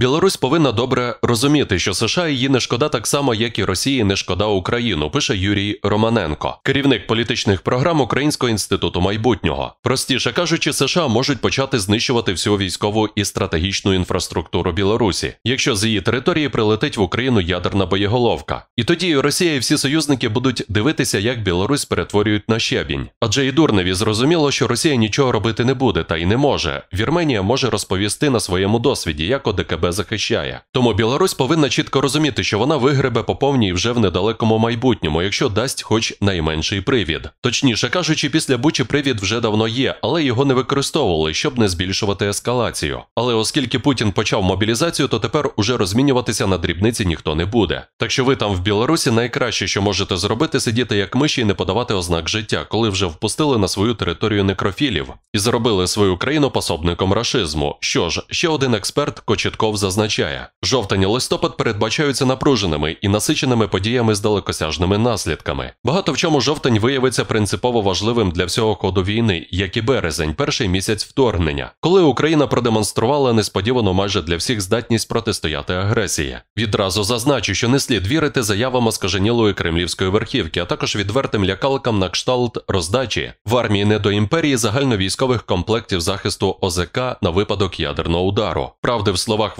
Білорусь повинна добре розуміти, що США її не шкода так само, як і Росії не шкода Україну. Пише Юрій Романенко, керівник політичних програм Українського інституту майбутнього. Простіше кажучи, США можуть почати знищувати всю військову і стратегічну інфраструктуру Білорусі, якщо з її території прилетить в Україну ядерна боєголовка. І тоді Росія і всі союзники будуть дивитися, як Білорусь перетворюють на щебінь. Адже і дурневі зрозуміло, що Росія нічого робити не буде та й не може. Вірменія може розповісти на своєму досвіді, як ОДКБ себе захищає. Тому Білорусь повинна чітко розуміти, що вона вигребе по повній вже в недалекому майбутньому, якщо дасть хоч найменший привід. Точніше кажучи, після Бучі привід вже давно є, але його не використовували, щоб не збільшувати ескалацію. Але оскільки Путін почав мобілізацію, то тепер уже розмінюватися на дрібниці ніхто не буде. Так що ви там в Білорусі найкраще, що можете зробити, сидіти як миші і не подавати ознак життя, коли вже впустили на свою територію некрофілів і зробили свою країну пособником рашизму. Що ж, ще один експерт Кочетков Лавров зазначає, жовтень і листопад передбачаються напруженими і насиченими подіями з далекосяжними наслідками. Багато в чому жовтень виявиться принципово важливим для всього ходу війни, як і березень, перший місяць вторгнення, коли Україна продемонструвала несподівано майже для всіх здатність протистояти агресії. Відразу зазначу, що не слід вірити заявам оскаженілої кремлівської верхівки, а також відвертим лякалкам на кшталт роздачі в армії не до імперії загальновійськових комплектів захисту ОЗК на випадок ядерного удару. Правди в словах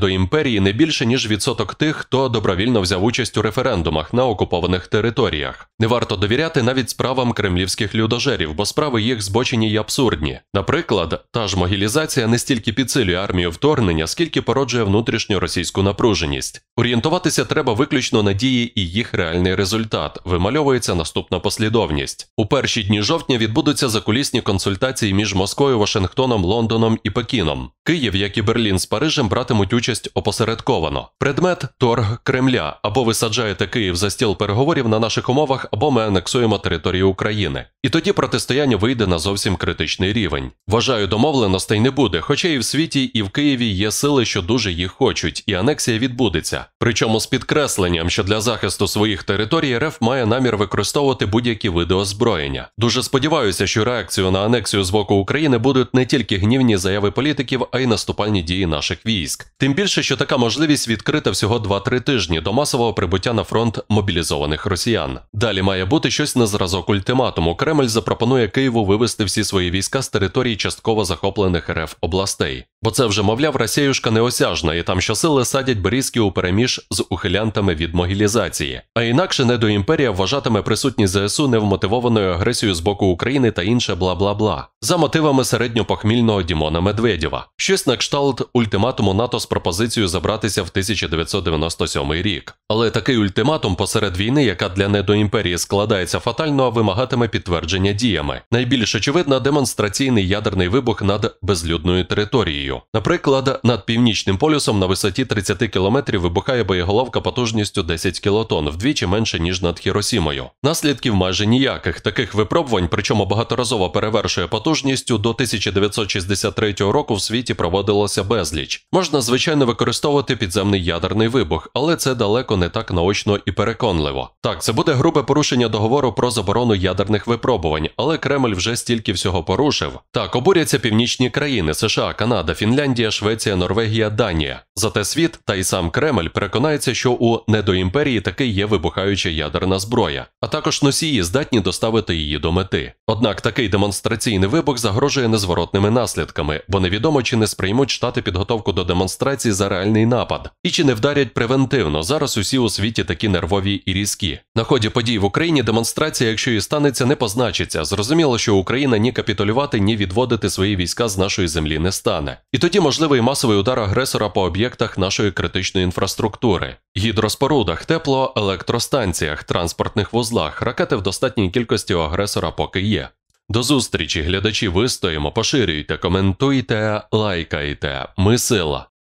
до імперії не більше ніж відсоток тих, хто добровільно взяв участь у референдумах на окупованих територіях. Не варто довіряти навіть справам кремлівських людожерів, бо справи їх збочені й абсурдні. Наприклад, та ж могілізація не стільки підсилює армію вторгнення, скільки породжує внутрішню російську напруженість. Орієнтуватися треба виключно на дії і їх реальний результат. Вимальовується наступна послідовність. У перші дні жовтня відбудуться закулісні консультації між Москвою, Вашингтоном, Лондоном і Пекіном. Київ, як і Берлін з Парижем, братимуть участь опосередковано. Предмет торг Кремля або висаджаєте Київ за стіл переговорів на наших умовах, або ми анексуємо територію України. І тоді протистояння вийде на зовсім критичний рівень. Вважаю, домовленостей не буде, хоча і в світі, і в Києві є сили, що дуже їх хочуть, і анексія відбудеться. Причому з підкресленням, що для захисту своїх територій РФ має намір використовувати будь-які види озброєння. Дуже сподіваюся, що реакцію на анексію з боку України будуть не тільки гнівні заяви політиків, а та й наступальні дії наших військ. Тим більше, що така можливість відкрита всього 2-3 тижні до масового прибуття на фронт мобілізованих росіян. Далі має бути щось на зразок ультиматуму. Кремль запропонує Києву вивести всі свої війська з території частково захоплених РФ областей. Бо це вже, мовляв, Росіюшка неосяжна, і там щосили садять берізки у переміж з ухилянтами від могілізації. А інакше недоімперія вважатиме присутність ЗСУ невмотивованою агресією з боку України та інше бла бла бла за мотивами середньопохмільного Дімона Медведєва. Щось на кшталт ультиматуму НАТО з пропозицією забратися в 1997 рік. Але такий ультиматум посеред війни, яка для недоімперії складається фатально, вимагатиме підтвердження діями. Найбільш очевидна демонстраційний ядерний вибух над безлюдною територією. Наприклад, над північним полюсом на висоті 30 кілометрів вибухає боєголовка потужністю 10 кілотон, вдвічі менше ніж над Хіросімою. Наслідків майже ніяких таких випробувань, причому багаторазово перевершує потужністю до 1963 року в світі проводилося безліч. Можна звичайно використовувати підземний ядерний вибух, але це далеко не так наочно і переконливо. Так, це буде грубе порушення договору про заборону ядерних випробувань, але Кремль вже стільки всього порушив. Так, обуряться північні країни США, Канада, Фінляндія, Швеція, Норвегія, Данія. Зате світ та й сам Кремль переконається, що у недоімперії таки є вибухаюча ядерна зброя, а також носії здатні доставити її до мети. Однак такий демонстраційний вибух загрожує незворотними наслідками, бо невідомо чи не сприймуть штати підготовку до демонстрації за реальний напад, і чи не вдарять превентивно. Зараз усі у світі такі нервові і різкі. На ході подій в Україні демонстрація, якщо і станеться, не позначиться. Зрозуміло, що Україна ні капітулювати, ні відводити свої війська з нашої землі не стане. І тоді можливий масовий удар агресора по об'єкту об'єктах нашої критичної інфраструктури, гідроспорудах, теплоелектростанціях, транспортних вузлах, ракети в достатній кількості у агресора поки є. До зустрічі, глядачі, вистоїмо, поширюйте, коментуйте, лайкайте. Ми сила.